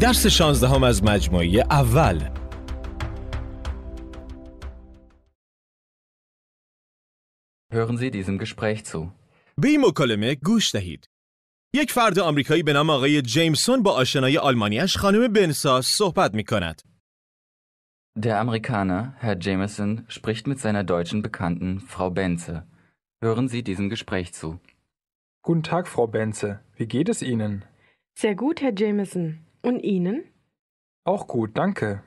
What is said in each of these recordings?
درس 16 هم از مجموعه اول Hören Sie diesem Gespräch zu. به این مکالمه گوش دهید. یک فرد آمریکایی به نام آقای جیمسون با آشنای آلمانیش خانم بنساس صحبت می کند. Der Amerikaner, Herr Jameson, spricht mit seiner deutschen Bekannten, Frau Benze. Hören Sie diesem Gespräch zu. Guten Tag, Frau Benze. Wie geht es Ihnen? Sehr gut, Herr Jameson. Und Ihnen? Auch gut, danke.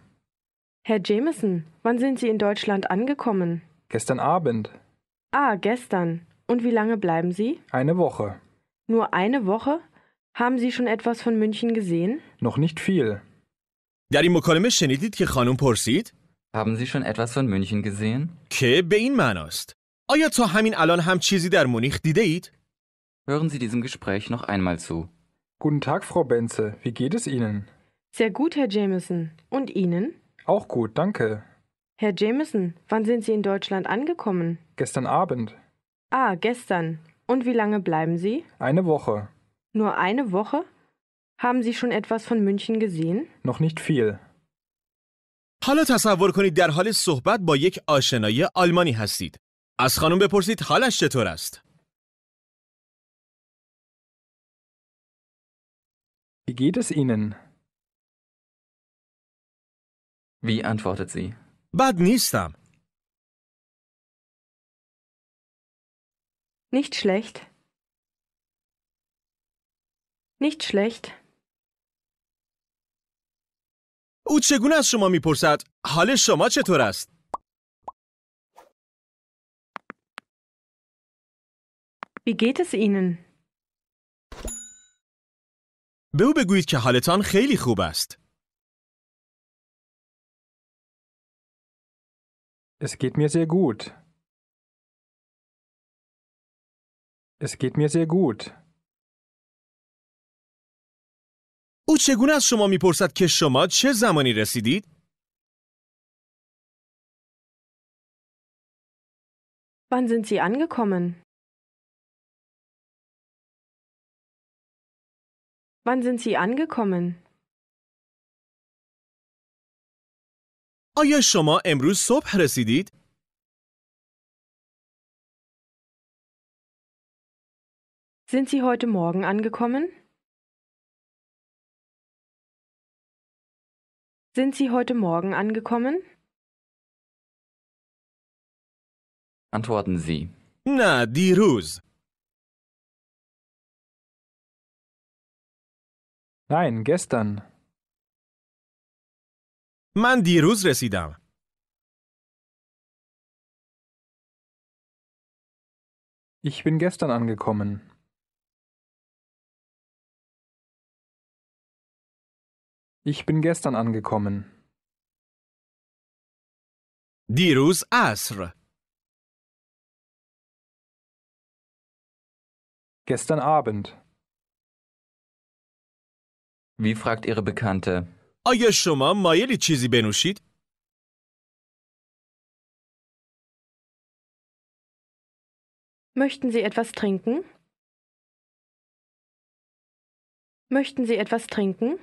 Herr Jameson, wann sind Sie in Deutschland angekommen? Gestern Abend. Ah, gestern. Und wie lange bleiben Sie? Eine Woche. Nur eine Woche? Haben Sie schon etwas von München gesehen? Noch nicht viel. Haben Sie schon etwas von München gesehen? Hören Sie diesem Gespräch noch einmal zu. Guten Tag, Frau Benze. Wie geht es Ihnen? Sehr gut, Herr Jameson. Und Ihnen? Auch gut, danke. Herr Jameson, wann sind Sie in Deutschland angekommen? Gestern Abend. Ah, gestern. Und wie lange bleiben Sie? Eine Woche. Nur eine Woche? Haben Sie schon etwas von München gesehen? Noch nicht viel. حالا تصور کنید در حال صحبت با یک آشنای آلمانی هستید. از خانم بپرسید حالش چطور است؟ Wie geht es Ihnen? Wie antwortet sie? Bad nistam. Nicht schlecht. Nicht schlecht. او چگونه از شما میپرسد حال شما چطور است؟ Wie geht es Ihnen? به او بگویید که حالتان خیلی خوب است. Es geht mir sehr gut. Es geht mir sehr gut. او چگونه از شما میپرسد که شما چه زمانی رسیدید؟ Wann sind Sie angekommen? Wann sind Sie angekommen? آیا شما امروز صبح رسیدید؟ Sind Sie heute Morgen angekommen? Sind Sie heute Morgen angekommen? Antworten Sie. Na, die Ruz. Nein, gestern. من دیروز رسیدم. Ich bin gestern angekommen. Ich bin gestern angekommen. Dirus asr. Gestern Abend. Wie fragt ihre Bekannte? آیا شما مایلی چیزی بنوشید؟ Möchten Sie etwas trinken? Möchten Sie etwas trinken?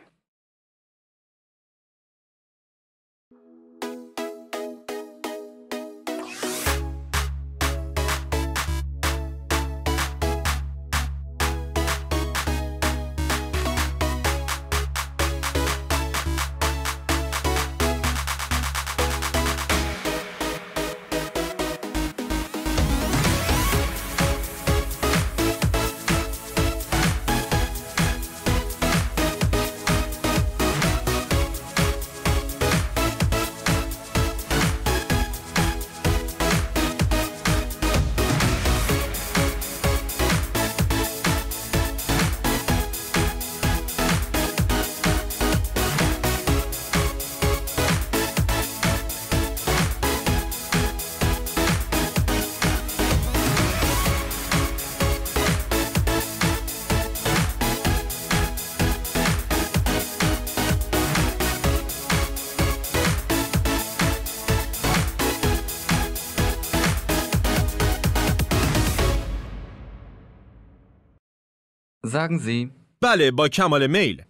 sagen Sie. بله با کمال میل.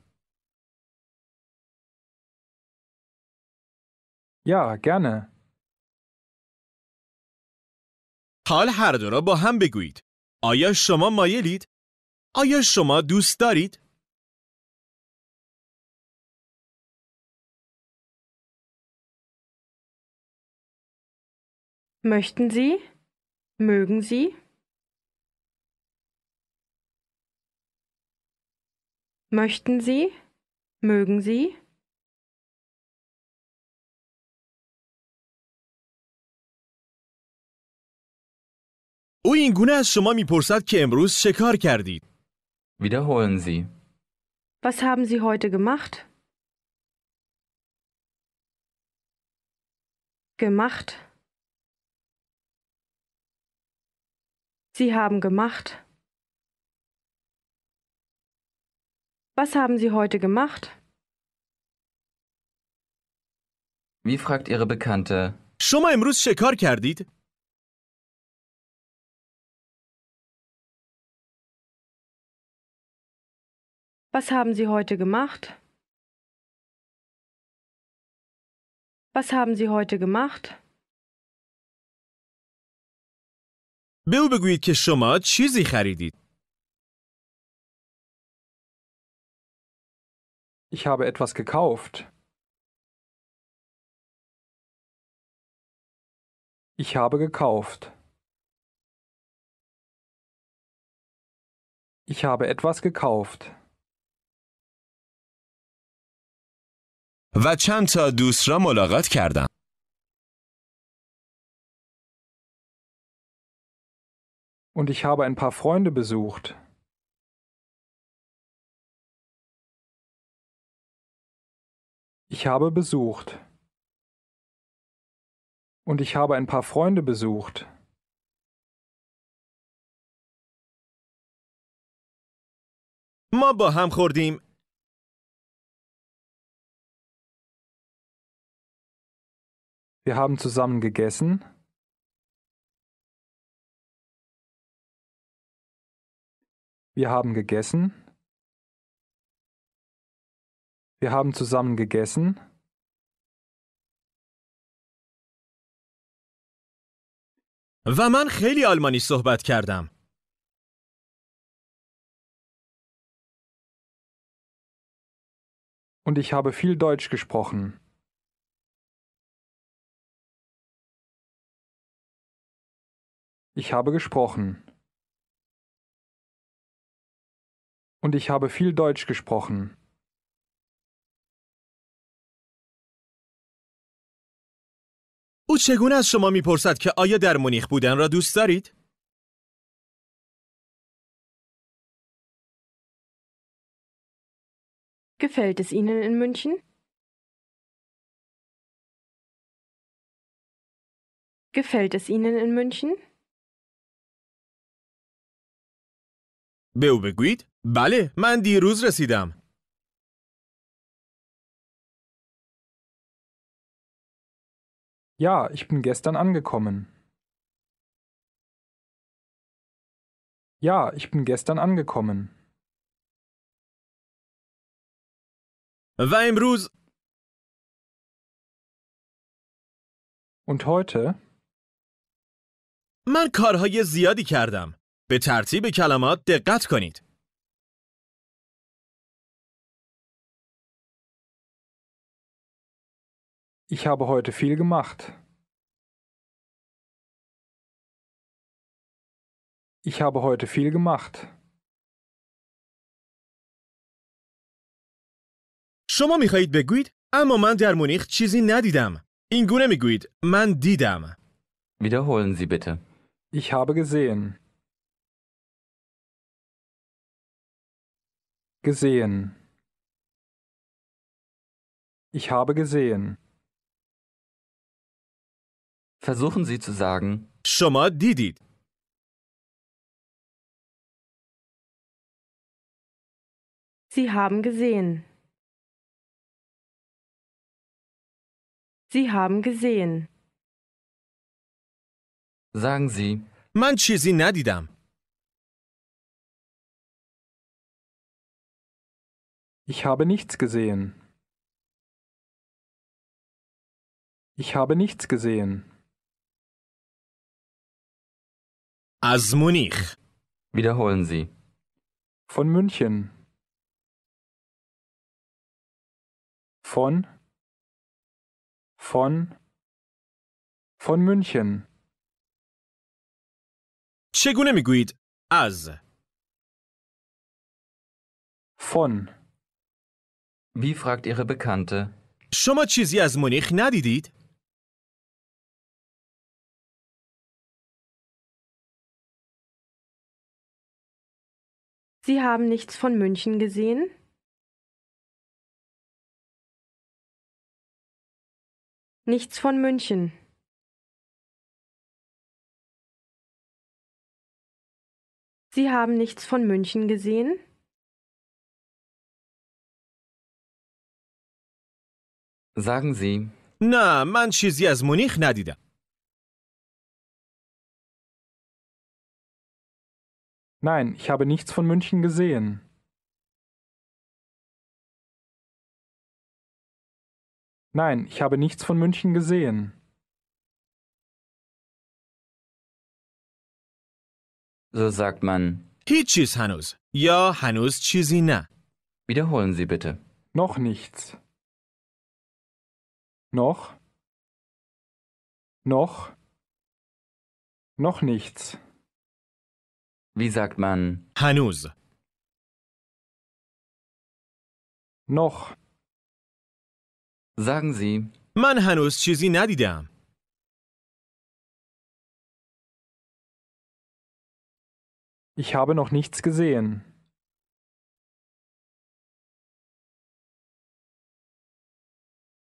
یا گرنه. حال هر دو را با هم بگویید. آیا شما مایلید؟ آیا شما دوست دارید؟ Möchten Sie? Mögen Sie? Möchten Sie? Mögen Sie? او این گونه از شما میپرسد که امروز چه کار کردید؟ Wiederholen Sie. Was haben Sie heute gemacht? Gemacht. Sie haben gemacht. Was haben Sie heute gemacht? Wie fragt Ihre Bekannte? شما امروز چه کار کردید؟ Was haben Sie heute gemacht? Was haben Sie heute gemacht? به او بگویید که شما Ich habe etwas gekauft. Ich habe gekauft. Ich habe etwas gekauft. و چند تا دوست را ملاقات کردم. Und ich habe ein paar Freunde besucht. Ich habe besucht. Und ich habe ein paar Freunde besucht. ما با هم خوردیم. Wir haben zusammen gegessen. Wir haben gegessen. Wir haben zusammen gegessen. و من خیلی آلمانی صحبت کردم. Und ich habe viel Deutsch gesprochen. Ich habe gesprochen. Und ich habe viel Deutsch gesprochen. او چگونه از شما میپرسد که آیا در مونیخ بودن را دوست دارید؟ Gefällt es Ihnen in München? Gefällt es Ihnen in München? به او بگویید بله من دیروز رسیدم Ja, ich bin gestern angekommen. Ja, ich bin gestern angekommen. وامروز Und heute? من کارهای زیادی کردم. به ترتیب کلمات دقت کنید. Ich habe heute viel gemacht. Ich habe heute viel gemacht. شما میخواهید بگویید اما من در مونیخ چیزی ندیدم. این گونه میگویید من دیدم. Wiederholen Sie bitte. Ich habe gesehen. Gesehen. Ich habe gesehen. Versuchen Sie zu sagen شما Didit. Sie haben gesehen. Sie haben gesehen. Sagen Sie Manche Sinadidam. Ich habe nichts gesehen. Ich habe nichts gesehen. از Munich. Wiederholen Sie. Von München. Von. Von. Von München. چگونه میگویید از von Wie fragt Ihre Bekannte? شما چیزی از مونیخ ندیدید؟ Sie haben nichts von München gesehen? Nichts von München. Sie haben nichts von München gesehen? Sagen Sie. Na, man چیزی از مونیخ ندیدم. Nein, ich habe nichts von München gesehen. Nein, ich habe nichts von München gesehen. So sagt man. هیچ چیز هنوز یا هنوز Wiederholen Sie bitte. Noch nichts. Noch. Noch. Noch nichts. Wie sagt man Hanus. noch Sagen Sie من Hanus چیزی ندیدم Ich habe noch nichts gesehen.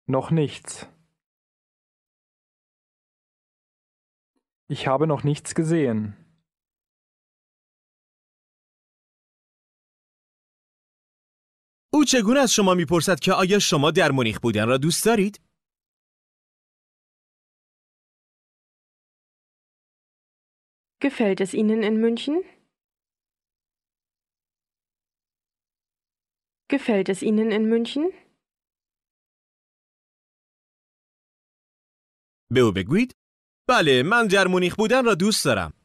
Noch nichts. Ich habe noch nichts gesehen. او چگونه از شما میپرسد که آیا شما در بودن را دوست دارید؟ Gefällt es Ihnen in München? Gefällt es Ihnen in München? به او بگویید بله من در مونیخ بودن را دوست دارم.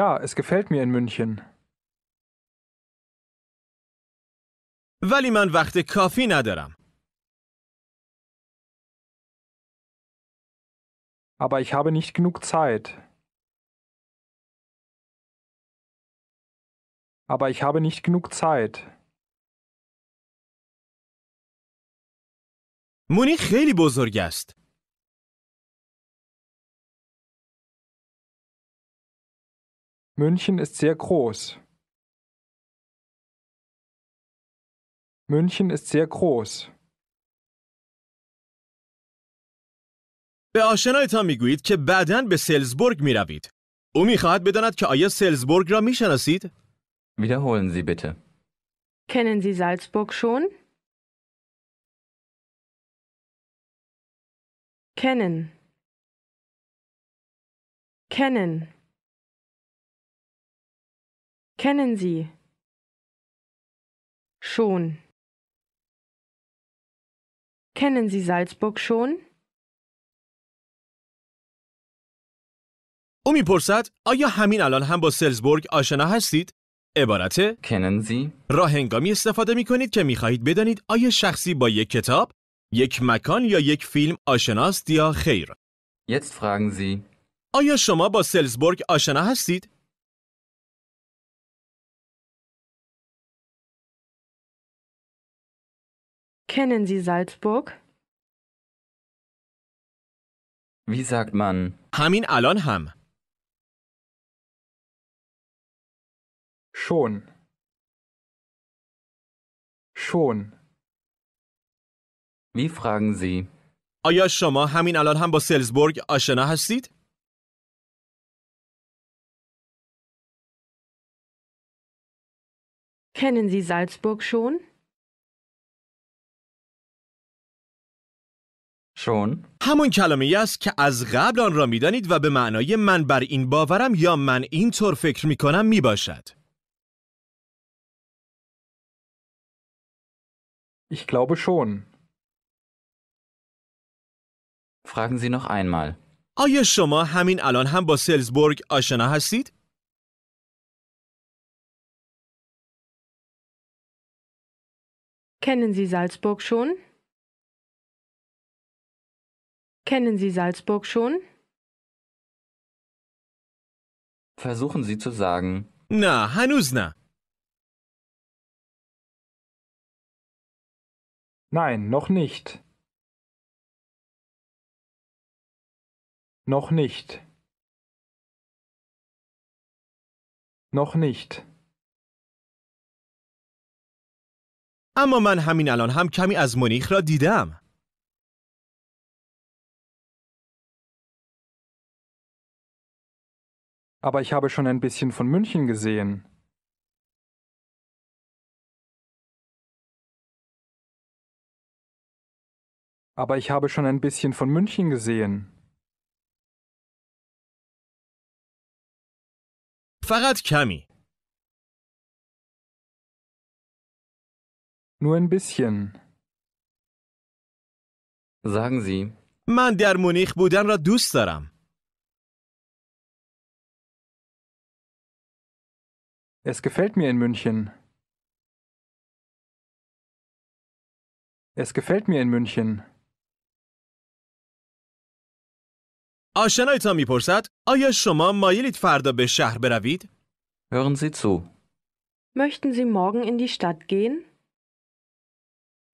Ja, es gefällt mir in München. ولی من وقت کافی ندارم. Aber ich habe nicht genug Zeit. Aber ich habe nicht genug Zeit. مونیخ خیلی بزرگ است. München ist sehr groß. München ist sehr groß. به آشنایتان میگویید که بعدا به سلزبورگ می روید. او میخواهد بداند که آیا سلزبورگ را میشناسید؟ Wiederholen Sie bitte. Kennen Sie Salzburg schon? Kennen. Kennen. Kennen Sie? Schon. Kennen Sie Salzburg schon? او میپرسد آیا همین الان هم با سلزبورگ آشنا هستید؟ عبارت کنن زی را هنگامی استفاده می کنید که می خواهید بدانید آیا شخصی با یک کتاب، یک مکان یا یک فیلم آشناست یا خیر. Jetzt آیا شما با سلزبورگ آشنا هستید؟ Kennen Sie Salzburg? Wie sagt man? Hamin الان هم. Schon. Schon. Wie fragen Sie? آیا شما همین الان هم با سلزبورگ آشنا هستید؟ Kennen Sie Salzburg schon? چون همون کلمه است که از قبل آن را میدانید و به معنای من بر این باورم یا من این طور فکر می کنم می باشد. Ich glaube schon. Fragen Sie آیا شما همین الان هم با سلزبورگ آشنا هستید؟ Kennen Sie Salzburg schon? Kennen Sie Salzburg schon? Versuchen Sie zu sagen. Na, Hanusna. Nein, noch nicht. Noch nicht. Noch nicht. اما من همین الان هم کمی از مونیخ را دیدم. Aber ich habe schon ein bisschen von München gesehen. Aber ich habe schon ein bisschen von München gesehen. فقط کمی. Nur ein bisschen. Sagen Sie, من در مونیخ بودن را دوست دارم. Es gefällt mir in München. Es gefällt mir in München. آشنایتان میپرسد آیا شما مایلید فردا به شهر بروید؟ Hören Sie zu. Möchten Sie morgen in die Stadt gehen?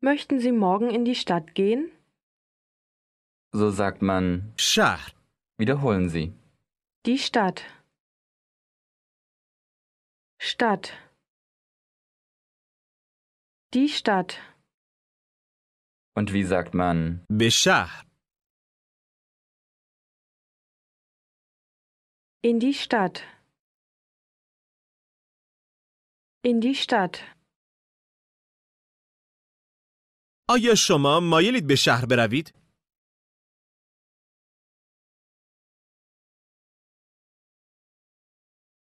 Möchten Sie morgen in die Stadt gehen? So sagt man. شهر. Wiederholen Sie. Die Stadt. Stadt die Stadt. Und wie sagt man? Bishar. In die Stadt. In die Stadt. آیا شما مایلید به شهر بروید؟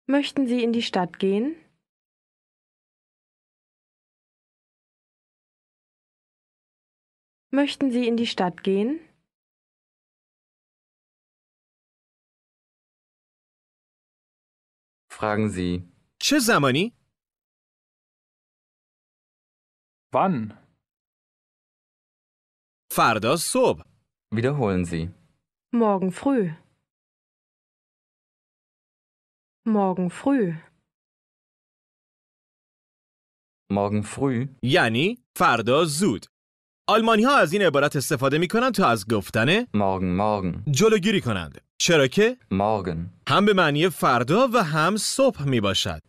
Möchten Sie in die Stadt gehen? Möchten Sie in die Stadt gehen? Fragen Sie. چه Wann? فردا صبح Wiederholen Sie. Morgen früh. morgen früh morgen früh یعنی فردا زود آلمانی ها از این عبارت استفاده می کنند تا از گفتن morgen مارگن جلوگیری کنند چرا که morgen هم به معنی فردا و هم صبح می باشد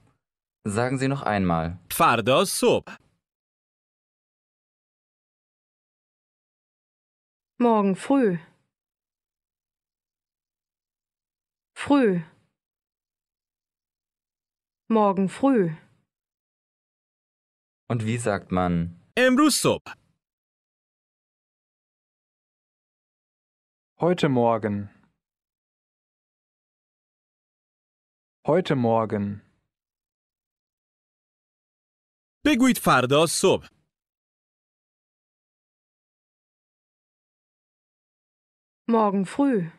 sagen Sie noch einmal فردا صبح morgen früh früh Morgen früh. Und wie sagt man? امروز صبح. Heute Morgen. Heute Morgen. بگویید فردا صبح. Morgen früh.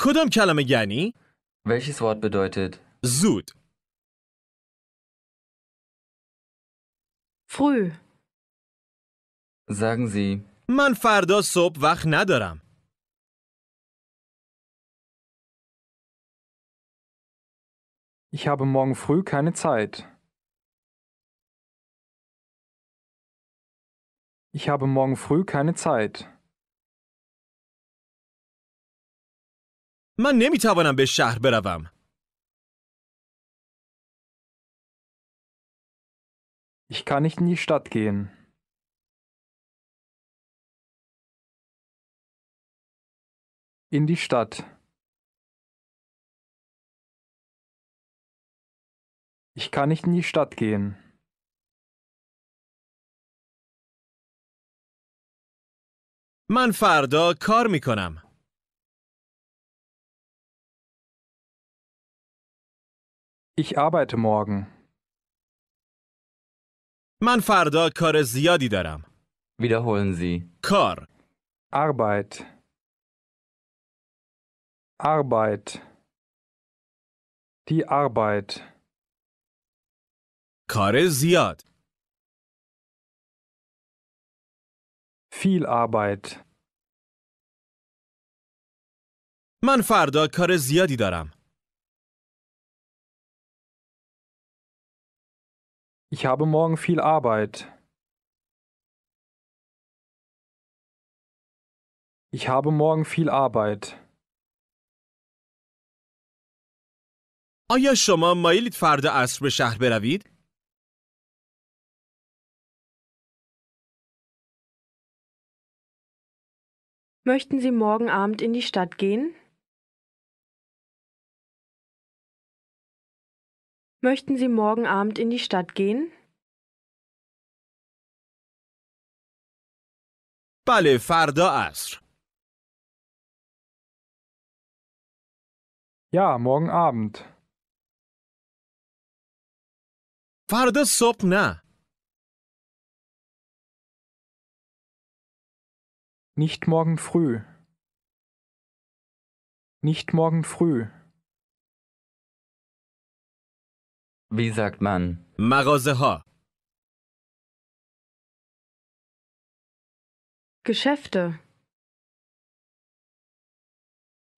کدام کلمه یعنی؟ welches Wort bedeutet Sud? Früh. Sagen Sie, من فردا صبح وقت ندارم. Ich habe morgen früh keine Zeit. Ich habe morgen früh keine Zeit. من نمیتوانم به شهر بروم. Ich kann nicht in die Stadt gehen. In die Stadt. Ich kann nicht in die Stadt gehen. من فردا کار می Ich arbeite morgen. من فردا کار زیادی دارم. Wiederholen Sie. کار. Arbeit. Arbeit. Die Arbeit. کار زیاد. Viel Arbeit. من فردا کار زیادی دارم. Ich habe morgen viel Arbeit. Ich habe morgen viel Arbeit. آیا شما مایلید فردا عصر به شهر بروید؟ Möchten Sie morgen Abend in die Stadt gehen? Möchten Sie morgen Abend in die Stadt gehen? بله فردا عصر Ja, morgen Abend. Farda Sopna. Nicht morgen früh. Nicht morgen früh. Wie sagt man? مغازه Geschäfte.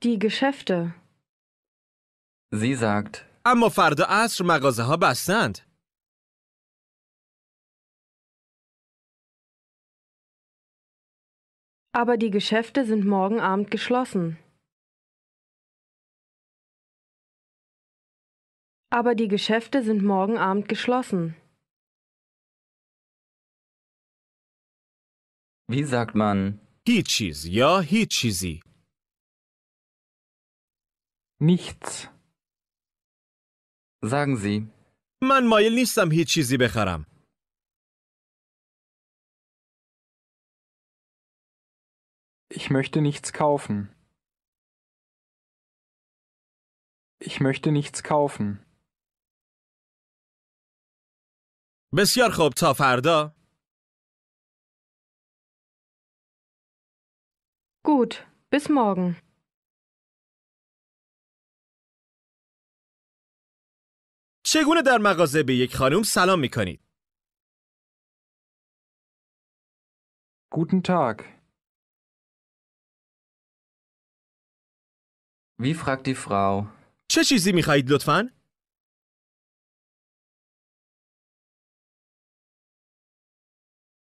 Die Geschäfte. Sie sagt اما فردا عصر مغازه ها Aber die Geschäfte sind morgen Abend geschlossen. aber die Geschäfte sind morgen Abend geschlossen. Wie sagt man? هیچ ja, یا Nichts. Sagen Sie. Man مایل nisam هیچ becharam. Ich möchte nichts kaufen. Ich möchte nichts kaufen. بسیار خوب تا فردا Gut, bis morgen. چگونه در مغازه به یک خانم سلام می کنید؟ Guten Tag. Wie fragt die Frau? چه چیزی می خواهید لطفاً؟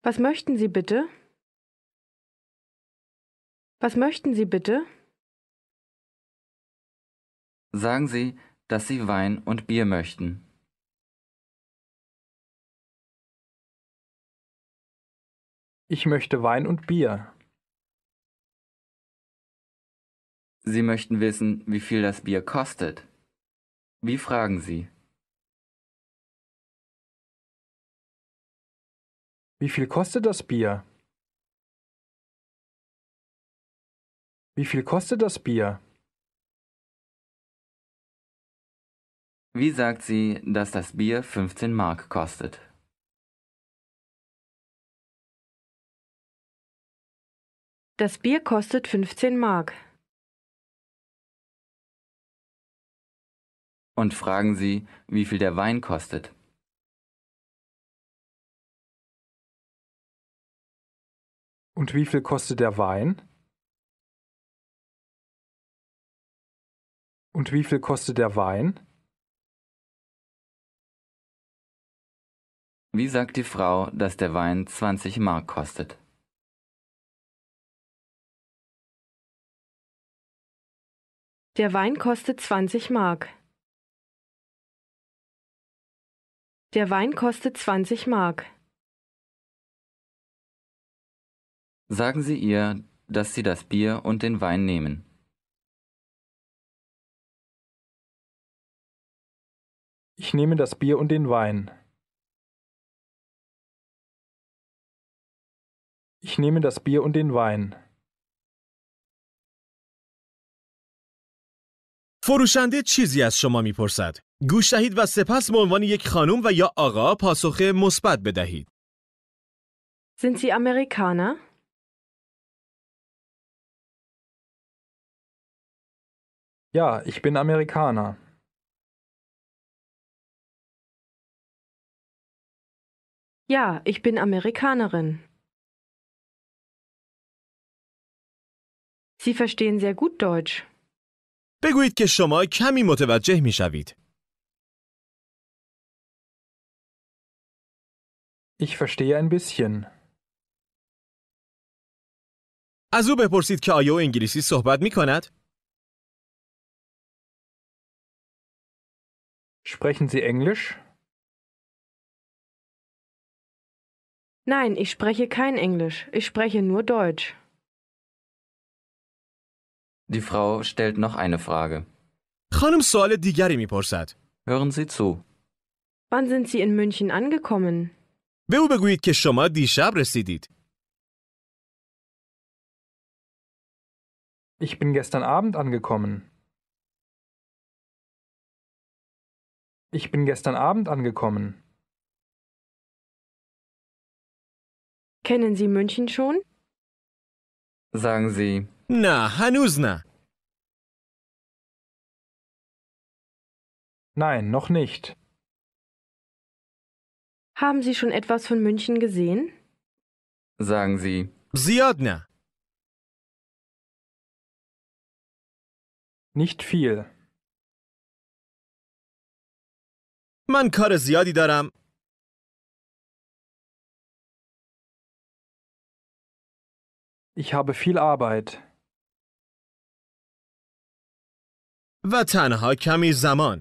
Was möchten Sie bitte? Was möchten Sie bitte? Sagen Sie, dass Sie Wein und Bier möchten. Ich möchte Wein und Bier. Sie möchten wissen, wie viel das Bier kostet. Wie fragen Sie? Wie viel kostet das Bier? Wie viel kostet das Bier? Wie sagt sie, dass das Bier 15 Mark kostet? Das Bier kostet 15 Mark. Und fragen Sie, wie viel der Wein kostet. Und wie viel kostet der Wein? Und wie viel kostet der Wein? Wie sagt die Frau, dass der Wein 20 Mark kostet? Der Wein kostet 20 Mark. Der Wein kostet 20 Mark. Sagen Sie ihr, dass sie das Bier und den Wein nehmen. Ich nehme das Bier und den Wein. Ich nehme das Bier und den Wein. فروشنده چیزی از شما میپرسد. گوش دهید و سپس به عنوان یک خانم و یا آقا پاسخ مثبت بدهید. Sind Sie Amerikaner? Ja, ich bin Amerikaner. Ja, ich bin Amerikanerin. Sie verstehen sehr gut Deutsch. بگویید که شما کمی متوجه می شوید. Ich verstehe ein bisschen. از او بپرسید که آیا او انگلیسی صحبت می کند؟ Sprechen Sie Englisch? Nein, ich spreche kein Englisch. Ich spreche nur Deutsch. Die Frau stellt noch eine Frage. خانم سوال دیگری میپرسد. Hören Sie zu. Wann sind Sie in München angekommen? به او بگویید که شما دیشب رسیدید. Ich bin gestern Abend angekommen. Ich bin gestern Abend angekommen. Kennen Sie München schon? Sagen Sie. Na, Hanusna. Nein, noch nicht. Haben Sie schon etwas von München gesehen? Sagen Sie. Ziodna. Nicht viel. من کار زیادی دارم. Ich habe viel Arbeit. و تنها کمی زمان.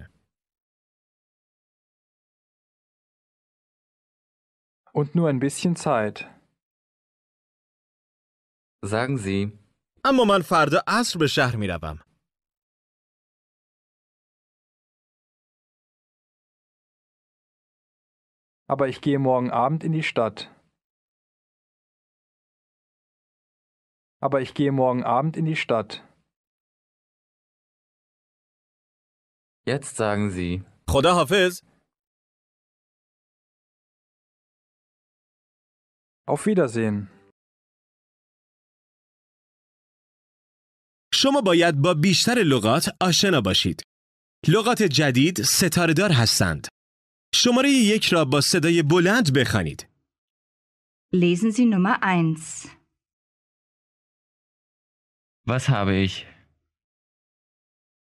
Und nur ein bisschen Zeit. Sagen Sie. اما من فردا عصر به شهر می روم. aber ich gehe morgen Abend in die Stadt. Aber ich gehe morgen Abend in die Stadt. Jetzt sagen Sie. Khoda Hafiz. Auf Wiedersehen. شما باید با بیشتر لغات آشنا باشید. لغات جدید ستاره هستند. شماره یک را با صدای بلند بخوانید. Lesen Sie Nummer 1. Was habe ich?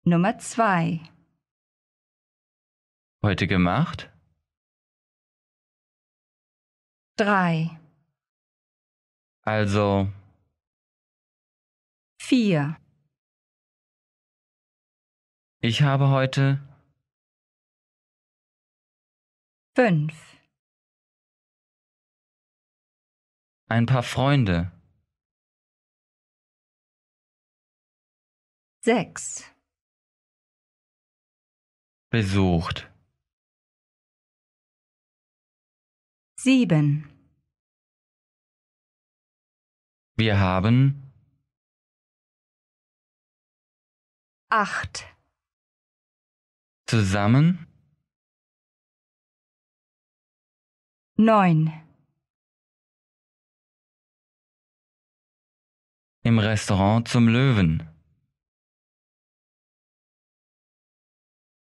Nummer 2. Heute gemacht? 3. Also 4. Ich habe heute Fünf. Ein paar Freunde. Sechs. Besucht. Sieben. Wir haben acht zusammen neun. Im Restaurant zum Löwen.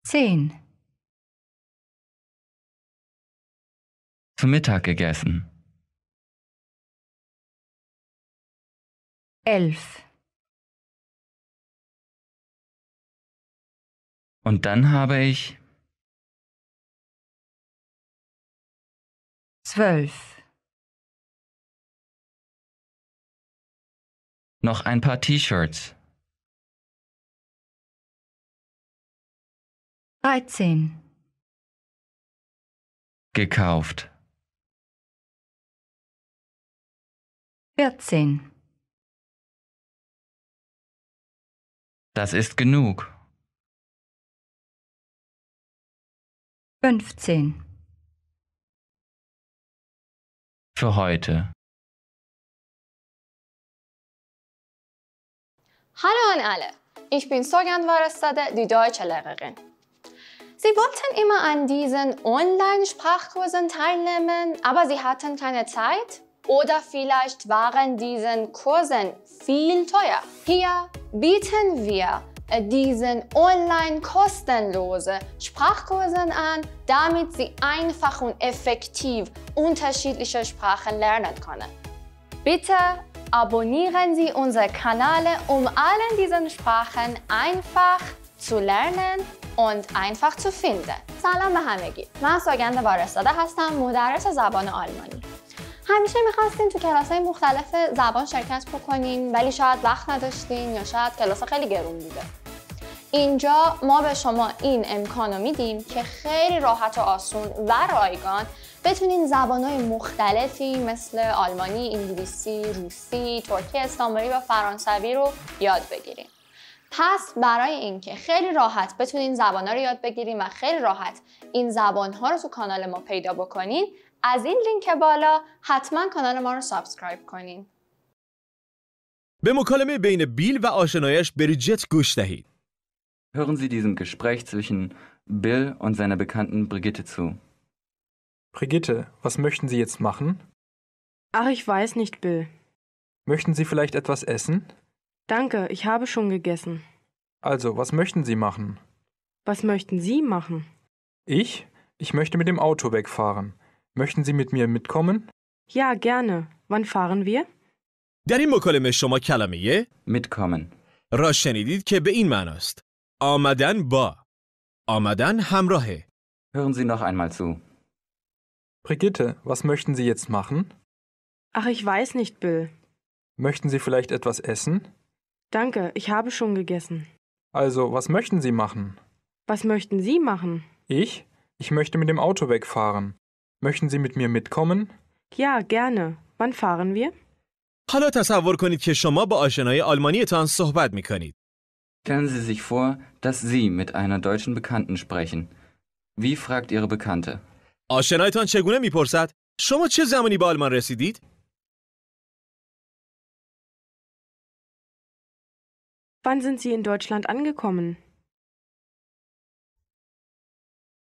Zehn. Zu Mittag gegessen. Elf. Und dann habe ich Zwölf. Noch ein paar T-Shirts. Dreizehn. Gekauft. Vierzehn. Das ist genug. Fünfzehn. für heute. Hallo an alle, ich bin Sojan Varasade, die deutsche Lehrerin. Sie wollten immer an diesen Online-Sprachkursen teilnehmen, aber sie hatten keine Zeit oder vielleicht waren diesen Kursen viel teuer. Hier bieten wir äh, diesen online kostenlose Sprachkursen an, damit Sie einfach und effektiv unterschiedliche Sprachen lernen können. Bitte abonnieren Sie unsere Kanäle, um allen diesen Sprachen einfach zu lernen und einfach zu finden. سلام به همگی. من ساگند بارستاده هستم، مدرس زبان آلمانی. همیشه میخواستین تو کلاس های مختلف زبان شرکت بکنین ولی شاید وقت نداشتین یا شاید کلاس خیلی گرون بوده اینجا ما به شما این امکان رو میدیم که خیلی راحت و آسون و رایگان بتونین های مختلفی مثل آلمانی، انگلیسی، روسی، ترکی استانبولی و فرانسوی رو یاد بگیرین. پس برای اینکه خیلی راحت بتونین ها رو یاد بگیریم و خیلی راحت این ها رو تو کانال ما پیدا بکنین از این لینک بالا حتما کانال ما رو سابسکرایب کنین به مکالمه بین بیل و آشنایش بریجت گوش دهید Hören Sie diesem Gespräch zwischen Bill und seiner Bekannten Brigitte zu. Brigitte, was möchten Sie jetzt machen? Ach, ich weiß nicht, Bill. Möchten Sie vielleicht etwas essen? Danke, ich habe schon gegessen. Also, was möchten Sie machen? Was möchten Sie machen? Ich? Ich möchte mit dem Auto wegfahren. Möchten Sie mit mir mitkommen? Ja, gerne. Wann fahren wir? در این مکالمه شما کلمه mitkommen را شنیدید که به این معناست. آمدن با. آمدن همراهه. Hören Sie noch einmal zu. Brigitte, was möchten Sie jetzt machen? Ach, ich weiß nicht, Bill. Möchten Sie vielleicht etwas essen? Danke, ich habe schon gegessen. Also, was möchten Sie machen? Was möchten Sie machen? Ich? Ich möchte mit dem Auto wegfahren. Möchten Sie mit mir mitkommen? Ja, gerne. Wann fahren wir? حالا تصور کنید که شما با آشنای آلمانیتان صحبت می کنید. Stellen Sie sich vor, dass Sie mit einer deutschen Bekannten sprechen. Wie fragt Ihre Bekannte? آشنایتان چگونه میپرسد؟ شما چه زمانی به آلمان رسیدید؟ Wann sind Sie in Deutschland angekommen?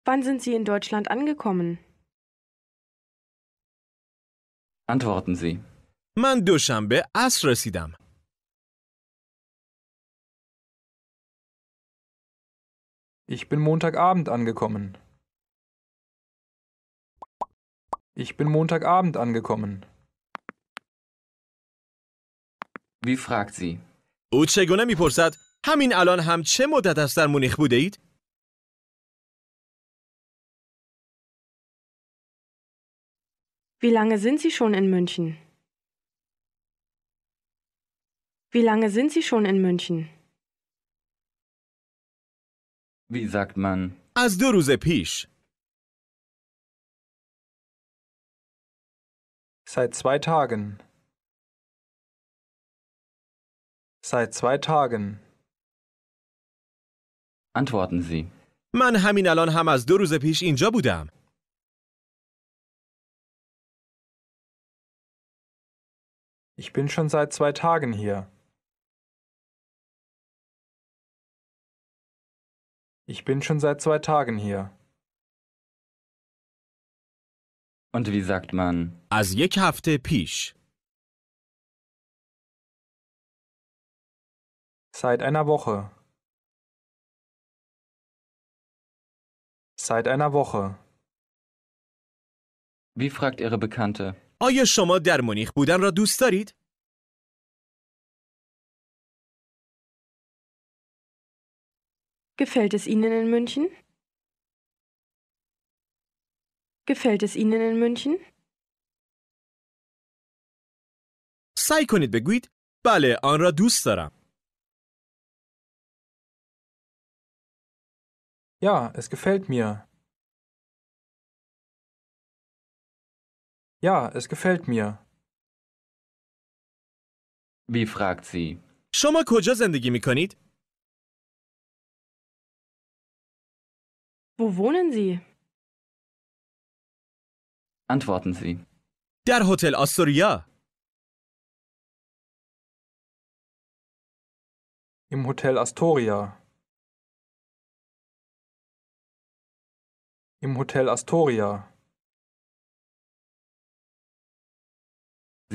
Wann sind Sie in Deutschland angekommen? Antworten Sie. من دوشنبه عصر رسیدم. Ich bin Montagabend angekommen. Ich bin Montagabend angekommen. Wie fragt sie? او چگونه میپرسد همین الان هم چه مدت است در مونیخ بوده اید؟ Wie lange sind Sie schon in München? Wie lange sind Sie schon in München? Wie sagt man? از دو روز Seit zwei Tagen. Seit zwei Tagen. Antworten Sie. Man همین الان هم از دو روز پیش Ich bin schon seit zwei Tagen hier. Ich bin schon seit zwei Tagen hier. Und wie sagt man? از یک هفته Seit einer Woche. Seit einer Woche. Wie fragt Ihre Bekannte? آیا شما در مونیخ بودن را دوست دارید؟ Gefällt es Ihnen in München? Gefällt es Ihnen in München? سعی کنید بگویید بله آن را دوست دارم. Ja, es gefällt mir. Ja, es gefällt mir. Wie fragt sie? شما کجا زندگی می کنید؟ Wo wohnen Sie? Antworten sie. Der Hotel Astoria. Im Hotel Astoria. Im Hotel Astoria.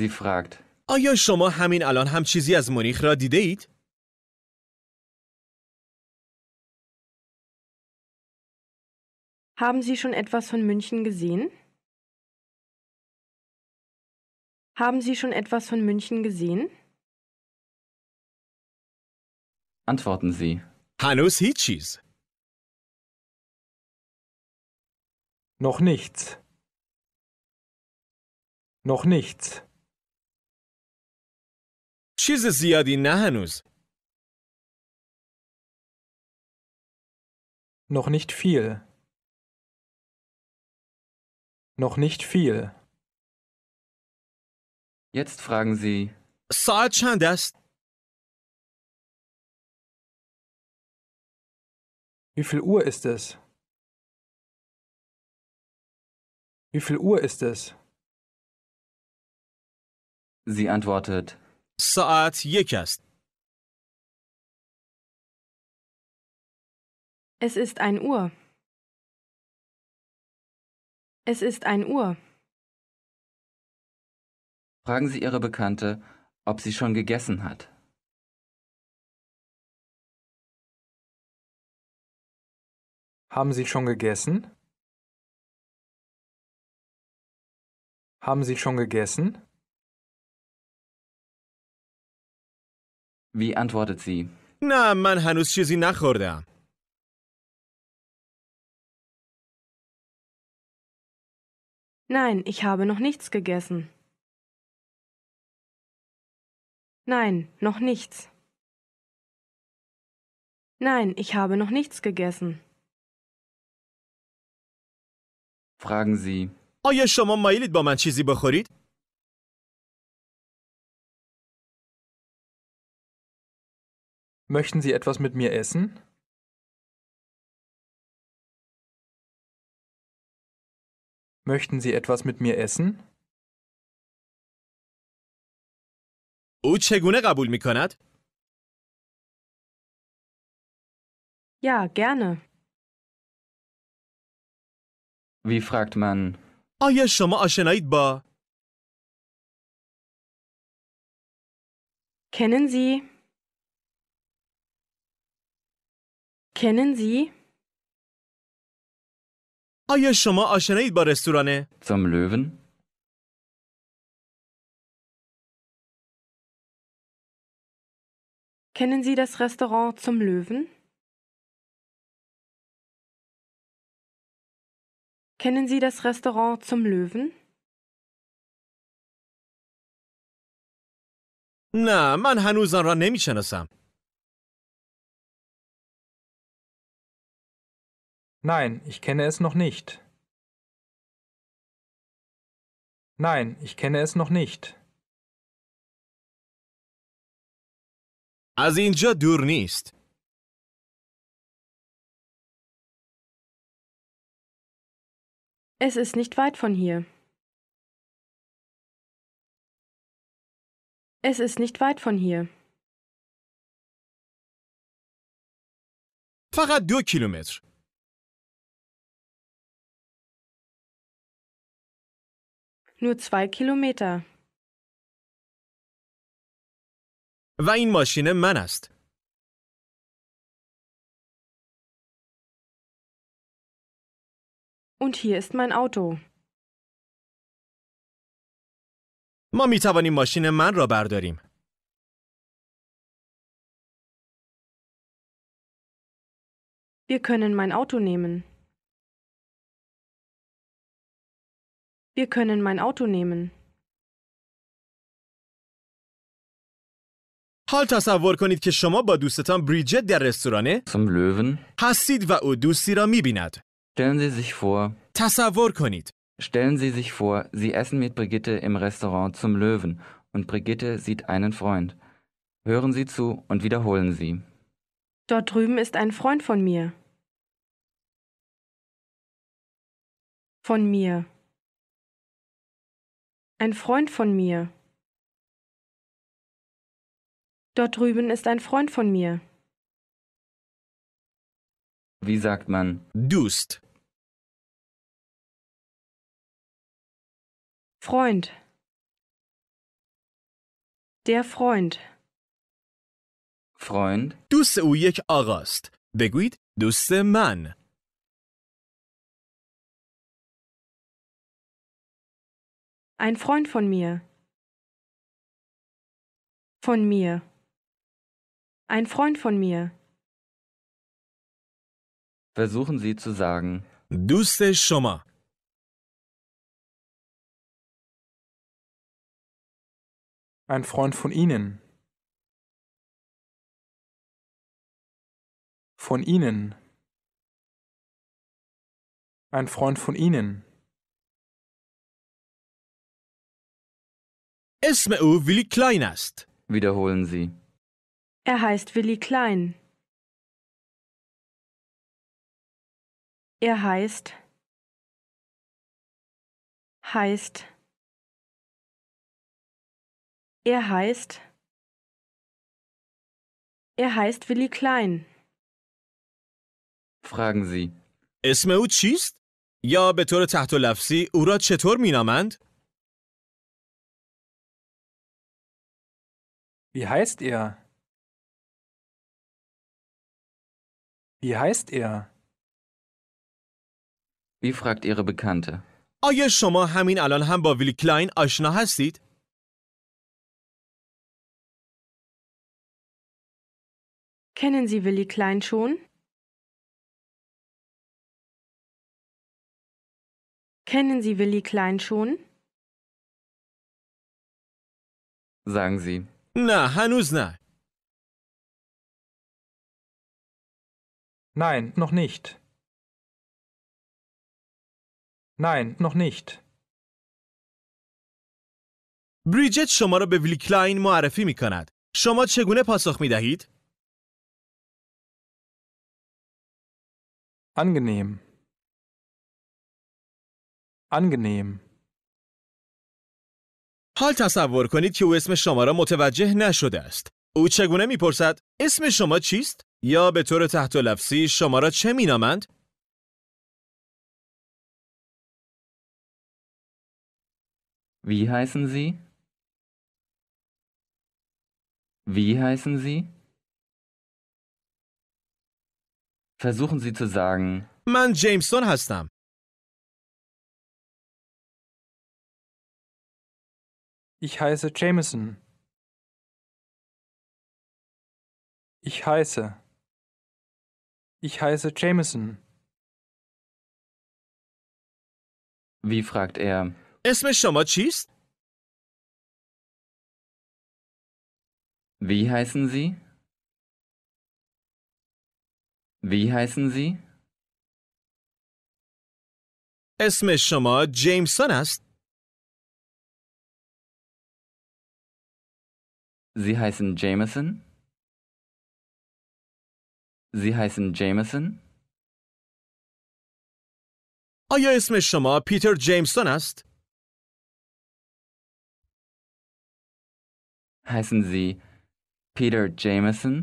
Sie fragt. آیا شما همین الان هم چیزی از مونیخ را دیده اید؟ Haben Sie schon etwas von München gesehen? Haben Sie schon etwas von München gesehen? Antworten Sie. Hallo هیچ Noch nichts. Noch nichts. چیز زیادی نه هنوز. Noch nicht viel. Noch nicht viel. Jetzt fragen Sie. ساعت چند است؟ Wie viel Uhr ist es? Wie viel Uhr ist es? Sie antwortet. ساعت یک است. Es ist ein Uhr. Es ist ein Uhr. Fragen Sie Ihre Bekannte, ob sie schon gegessen hat. Haben Sie schon gegessen? Haben Sie schon gegessen? Wie antwortet sie? Na, man hanus sie nachhorda. Nein, ich habe noch nichts gegessen. Nein, noch nichts. Nein, ich habe noch nichts gegessen. Fragen Sie. آیا شما مایلید با من چیزی بخورید؟ Möchten Sie etwas mit mir essen? Möchten Sie etwas mit mir essen? او چگونه قبول می کند؟ Ja, gerne. Wie fragt man آیا شما آشنایید با Kennen Sie Kennen Sie? آیا شما آشنایید با رستوران Zum Löwen? Kennen Sie das Restaurant zum Löwen? Kennen Sie das Restaurant zum Löwen? Na, man هنوز آن را Nein, ich kenne es noch nicht. Nein, ich kenne es noch nicht. از اینجا دور نیست. Es ist nicht weit von hier. Es ist nicht weit von hier. فقط دو کیلومتر. Nur zwei Kilometer. و این ماشین Und hier ist mein Auto. ما می توانیم ماشین من را برداریم. Wir können mein Auto nehmen. Wir können mein Auto nehmen. حال تصور کنید که شما با دوستتان بریجت در رستوران Zum Löwen. هستید و او دوستی را میبیند. Stellen Sie sich vor, تصور کنید. stellen Sie sich vor, Sie essen mit Brigitte im Restaurant zum Löwen und Brigitte sieht einen Freund. Hören Sie zu und wiederholen Sie. Dort drüben ist ein Freund von mir. Von mir. Ein Freund von mir. Dort drüben ist ein Freund von mir. Wie sagt man Dust? Freund. Der Freund. Freund. Dust ujek arast. Beguid, duste man. Ein Freund von mir. Von mir. Ein Freund von mir. Versuchen Sie zu sagen. Du schon mal. Ein Freund von Ihnen. Von Ihnen. Ein Freund von Ihnen. Esmeu Willi Kleinast. Wiederholen Sie. Er heißt Willi Klein. Er heißt heißt Er heißt Er heißt Willi Klein. Fragen Sie. Esmeu او Ja, یا به طور تحت لفظی Wie heißt er? Wie heißt er? Wie fragt ihre Bekannte? آیا شما Hamin Alan هم Willi Klein کلاین آشنا Kennen Sie Willi Klein schon? Kennen Sie Willi Klein schon? Sagen Sie, نه هنوز نه. Nein, noch nicht. Nein, noch nicht. بریجت شما را به ویلیکلاین معرفی می کند. شما چگونه پاسخ می دهید؟ Angenehm. Angenehm. حال تصور کنید که او اسم شما را متوجه نشده است. او چگونه میپرسد اسم شما چیست؟ یا به طور تحت و لفظی شما را چه مینامند؟ وی هایسن زی؟ وی هایسن زی؟ Versuchen Sie zu sagen, من جیمسون هستم. Ich heiße Jameson. Ich heiße. Ich heiße Jameson. Wie fragt er? Es mich schon mal schießt? Wie heißen Sie? Wie heißen Sie? Es mich schon mal Jameson hast. Sie heißen Jameson. Sie heißen Jameson. آیا اسم شما پیتر جیمستون است؟ Heißen Sie Peter Jameson?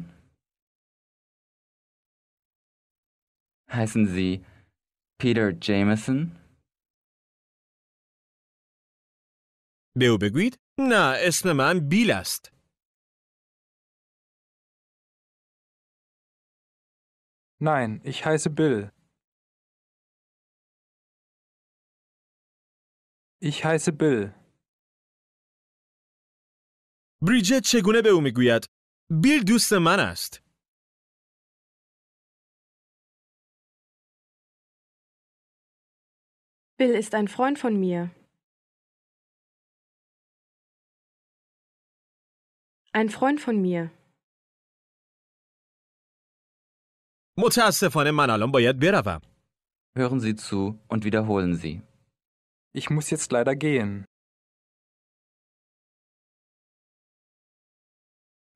Heißen Sie Peter Jameson? به او بگویید نه اسم من بیل است Nein, ich heiße Bill. Ich heiße Bill. بریجت چگونه به او میگوید بیل دوست من است Bill ist ein Freund von mir. Ein Freund von mir. متاسفانه من الان باید بروم. Hören Sie zu und wiederholen Sie. Ich muss jetzt leider gehen.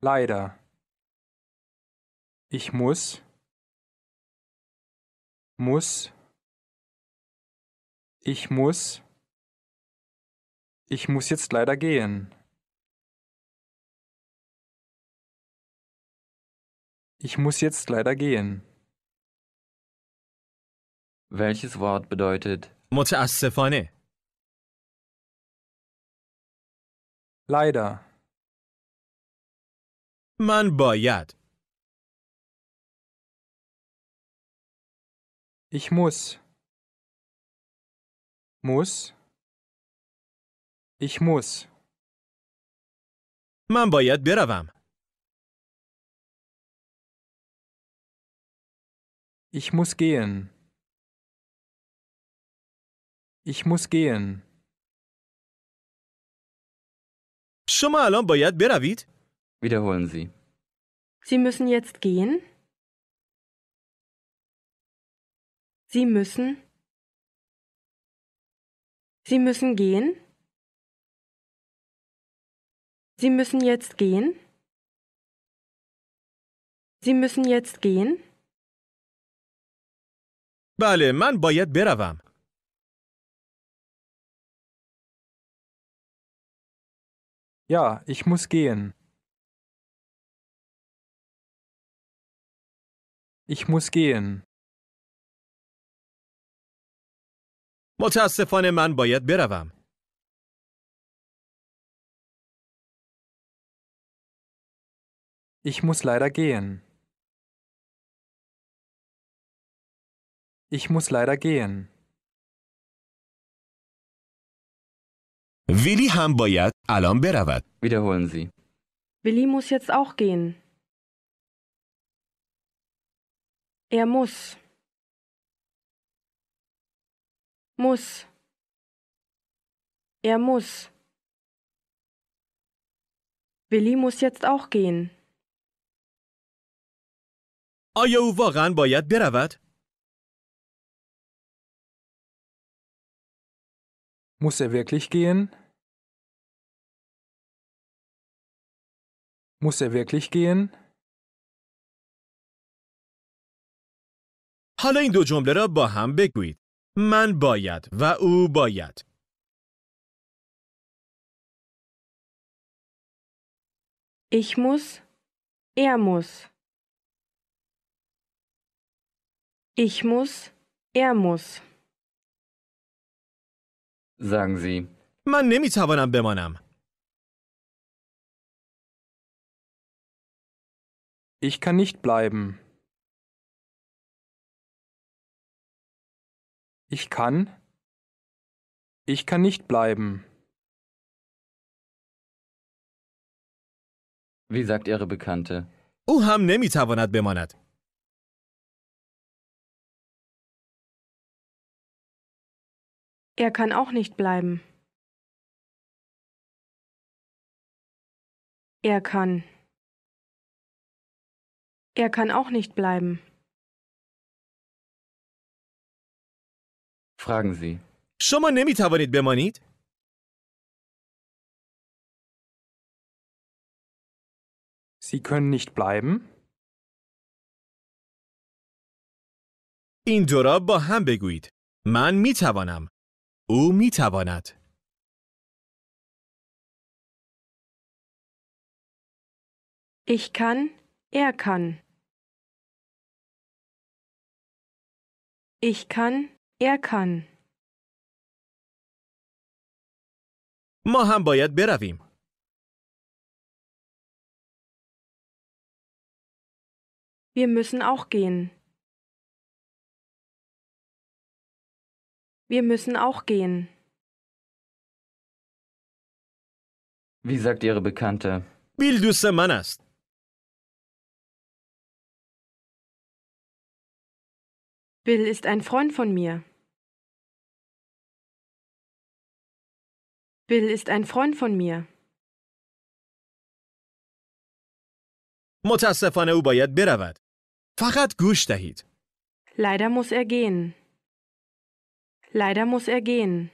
Leider. Ich muss. Muss. Ich muss. Ich muss jetzt leider gehen. Ich muss jetzt leider gehen. Welches Wort bedeutet متاسفانه Leider. man باید Ich muss. Muss. Ich muss. man باید بروم Ich muss gehen. Ich muss gehen. شما الان باید بروید؟ Wiederholen Sie. Sie müssen jetzt gehen? Sie müssen. Sie müssen gehen? Sie müssen jetzt gehen? Sie müssen jetzt gehen? بله من باید بروم. Ja, ich muss gehen. Ich muss gehen. متاسفانه من باید بروم. Ich muss leider gehen. Ich muss leider gehen. ویلی هم باید الان برود. Wiederholen Sie. Willi muss jetzt auch gehen. Er muss. Muss. Er muss. Willi muss jetzt auch gehen. آیا او واقعا باید برود؟ Muss er wirklich gehen? Muss er wirklich gehen? حالا این دو جمله را با هم بگویید. من باید و او باید. Ich muss, er muss. Ich muss, er muss sagen sie. Man من نمیتوانم بمانم. Ich kann nicht bleiben. Ich kann. Ich kann nicht bleiben. Wie sagt Ihre Bekannte? او هم نمیتواند بماند. Er kann auch nicht bleiben. Er kann. Er kann auch nicht bleiben. Fragen Sie. شما نمی توانید بمانید؟ Sie können nicht bleiben? این دو را با هم بگویید. من می او می تواند. Ich kann, er kann. Ich kann, er kann. ما هم باید برویم. Wir müssen auch gehen. Wir müssen auch gehen. Wie sagt Ihre Bekannte? Bill دوست Bill ist ein Freund von mir. Bill ist ein Freund von mir. متاسفانه او باید برود. فقط گوش دهید. Leider muss er gehen. leider muss er gehen.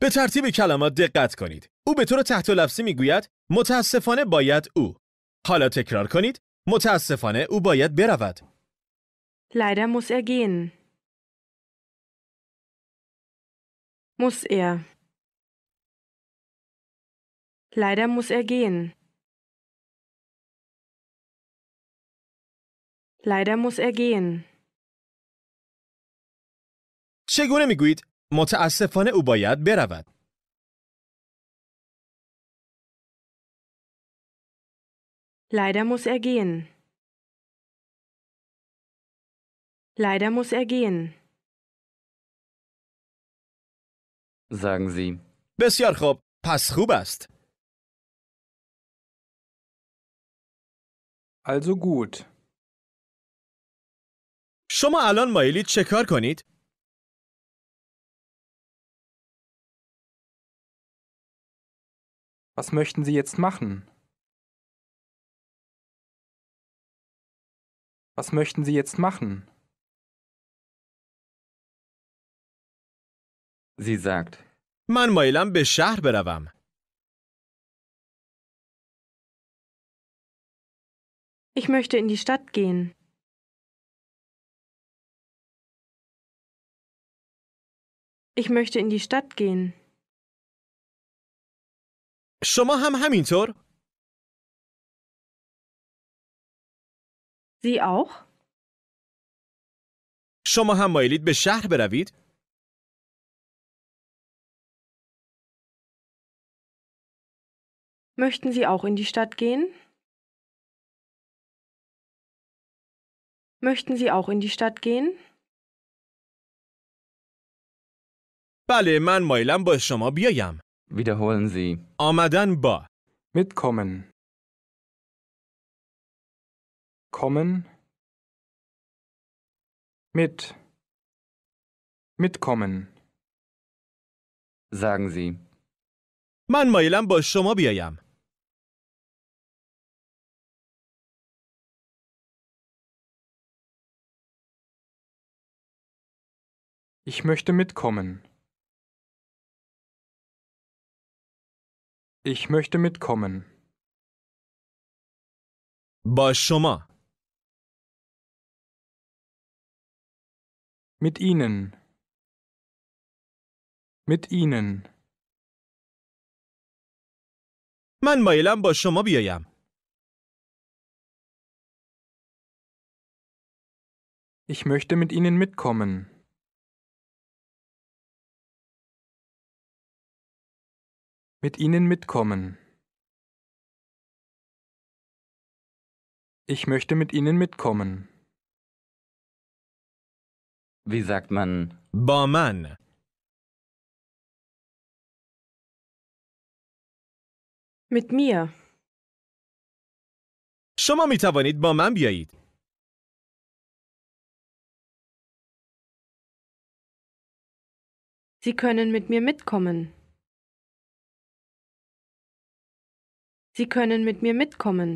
به ترتیب کلمات دقت کنید. او به طور تحت لفظی میگوید متاسفانه باید او. حالا تکرار کنید. متاسفانه او باید برود. Leider muss er gehen. Muss er. Leider muss er gehen. Leider muss er gehen. چگونه میگویید متاسفانه او باید برود Leider muss er gehen. Leider muss er gehen. Sagen Sie. بسیار خوب. پس خوب است. Also gut. شما الان مایلید چه کار کنید؟ Was möchten Sie jetzt machen? Was möchten Sie jetzt machen? Sie sagt: من مایلم به شهر بروم. Ich möchte in die Stadt gehen. Ich möchte in die Stadt gehen. شما هم همینطور؟ Sie auch? شما هم مایلید به شهر بروید؟ Möchten Sie auch in die Stadt gehen? Möchten Sie auch in die Stadt gehen? بله من مایلم با شما بیایم. Wiederholen Sie. آمدن با Mitkommen. Kommen. Mit. Mitkommen. Sagen Sie. من مایلم با شما بیایم. Ich möchte mitkommen. Ich möchte mitkommen. با Mit Ihnen. Mit Ihnen. Man mailam با شما Ich möchte mit Ihnen mitkommen. mit ihnen mitkommen. Ich möchte mit ihnen mitkommen. Wie sagt man? Baman. Mit mir. شما می توانید با من بیایید. Sie können mit mir mitkommen. Sie können mit mir mitkommen.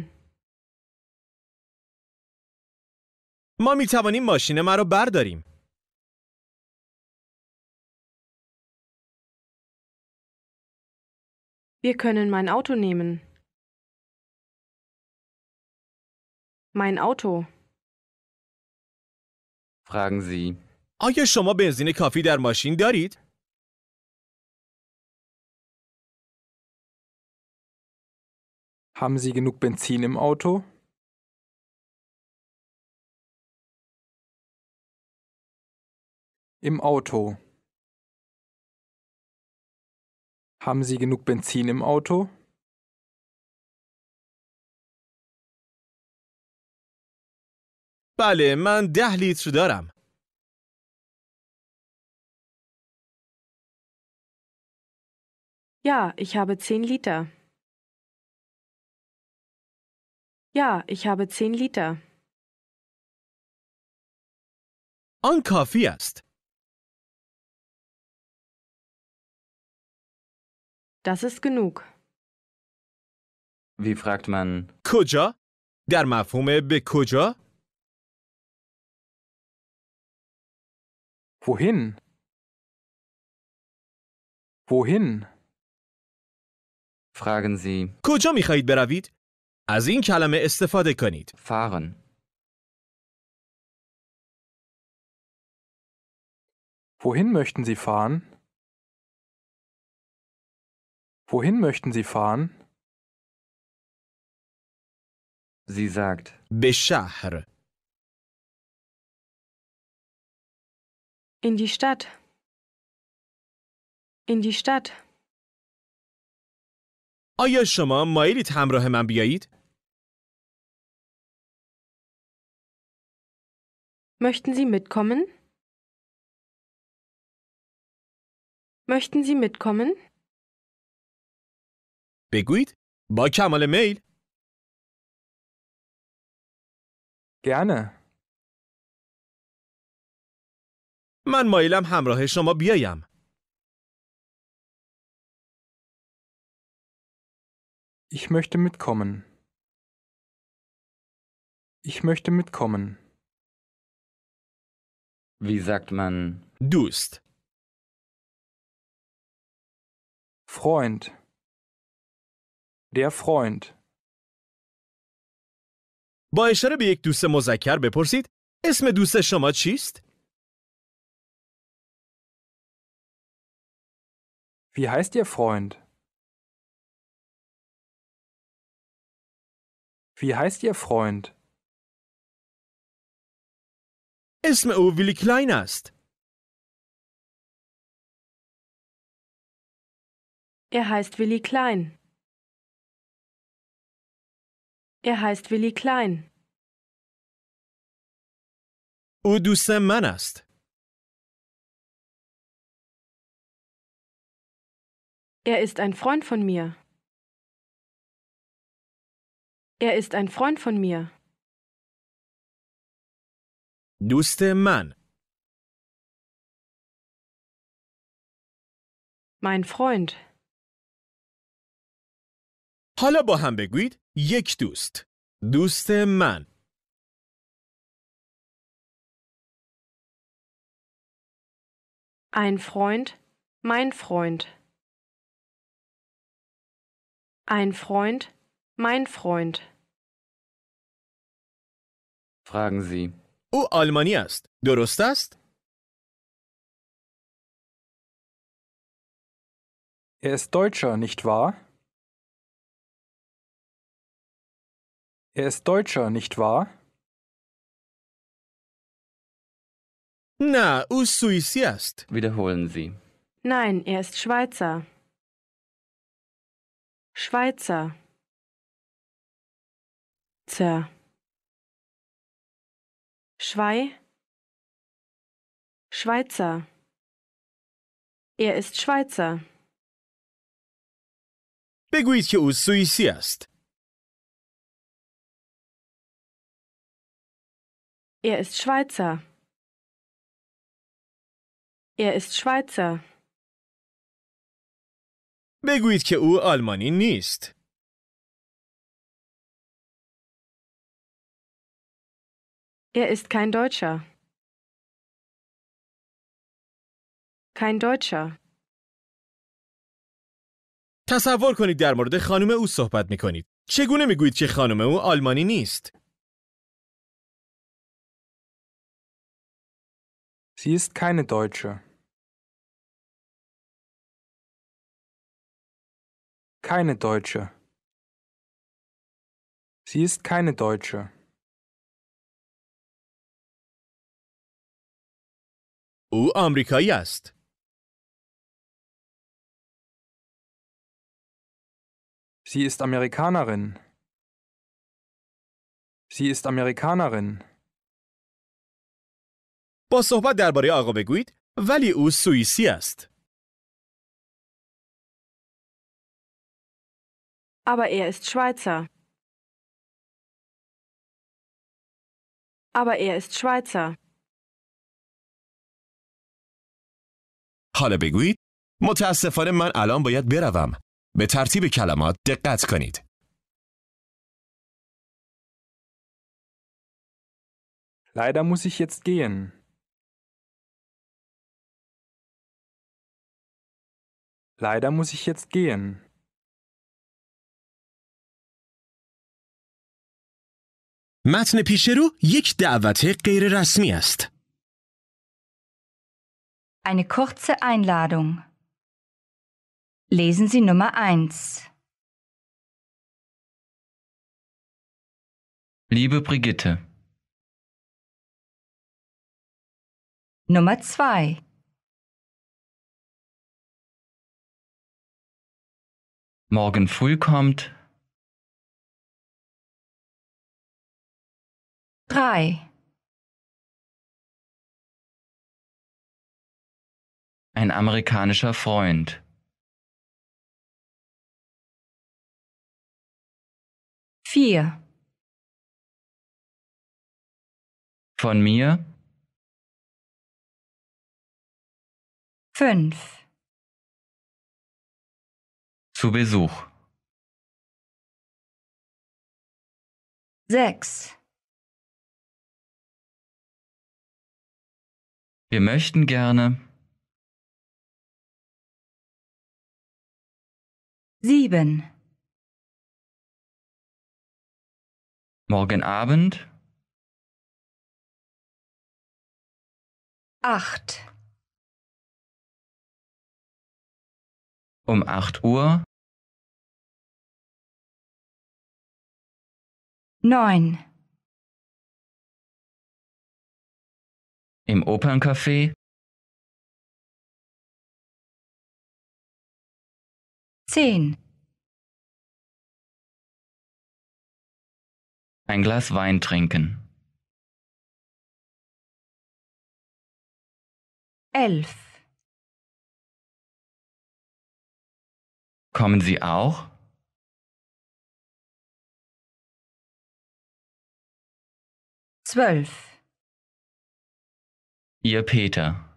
ما می توانیم ماشین مرا Wir können mein Auto nehmen. Mein Auto. Fragen Sie. آیا شما بنزین کافی در ماشین دارید؟ Haben Sie genug Benzin im Auto? Im Auto. Haben Sie genug Benzin im Auto? بله من ده لیتر دارم. Ja, ich habe zehn Liter. Ja, ich habe zehn Liter. On coffee Das ist genug. Wie fragt man? کجا؟ Der Mafume به کجا؟ Wohin? Wohin? Fragen Sie. کجا میخواهید beravit? از این کلمه استفاده کنید. fahren Wohin möchten Sie fahren? Wohin möchten Sie fahren? Sie sagt Beschahr. شهر. In die Stadt. In die Stadt. آیا شما مایلید همراه من بیایید؟ Möchten Sie mitkommen? Möchten Sie mitkommen? بگویید با کمال میل gerne من مایلم همراه شما بیایم ich möchte mitkommen ich möchte mitkommen wie sagt man Dust? Freund. Der Freund. با اشاره به یک دوست مذکر بپرسید اسم دوست شما چیست؟ Wie heißt Ihr Freund? Wie heißt Ihr Freund? اسم او ویلی کلاین است. Er heißt Willi Klein. Er heißt Willi Klein. او دوست من Er ist ein Freund von mir. Er ist ein Freund von mir. دوست من mein Freund حالا با هم بگویید یک دوست دوست من ein Freund mein Freund ein Freund mein Freund fragen Sie او آلمانی است. درست است؟ Er ist Deutscher, nicht wahr? Er ist Deutscher, nicht wahr? Na, u Suisi Wiederholen Sie. Nein, er ist Schweizer. Schweizer. Zer. Schwei Schweizer Er ist Schweizer. Beguicie os suiciast. Er ist Schweizer. Er ist Schweizer. بگویید که او آلمانی نیست. Er ist kein Deutscher. kein Deutscher. تصور کنید در مورد خانم او صحبت می کنید. چگونه می گویید که خانم او آلمانی نیست؟ Sie ist keine Deutsche. Keine Deutsche. Sie ist keine Deutsche. او آمریکایی است. Sie ist Amerikanerin. Sie ist Amerikanerin. با صحبت درباره آقا بگویید ولی او سوئیسی است. Aber er ist Schweizer. Aber er ist Schweizer. حالا بگویید متاسفانه من الان باید بروم. به ترتیب کلمات دقت کنید. Leider muss ich jetzt gehen. Leider muss ich jetzt gehen. متن پیش رو یک دعوت غیر رسمی است. Eine kurze Einladung. Lesen Sie Nummer 1. Liebe Brigitte. Nummer 2. Morgen früh kommt. 3. ein amerikanischer Freund. Vier. Von mir. Fünf. Zu Besuch. Sechs. Wir möchten gerne Sieben. Morgen Abend. Acht. Um acht Uhr. Neun. Im Operncafé. Zehn. Ein Glas Wein trinken. Elf. Kommen Sie auch? Zwölf. Ihr Peter.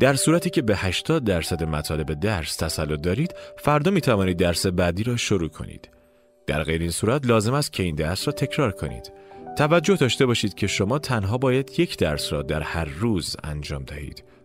در صورتی که به 80 درصد مطالب درس تسلط دارید فردا می توانید درس بعدی را شروع کنید در غیر این صورت لازم است که این درس را تکرار کنید توجه داشته باشید که شما تنها باید یک درس را در هر روز انجام دهید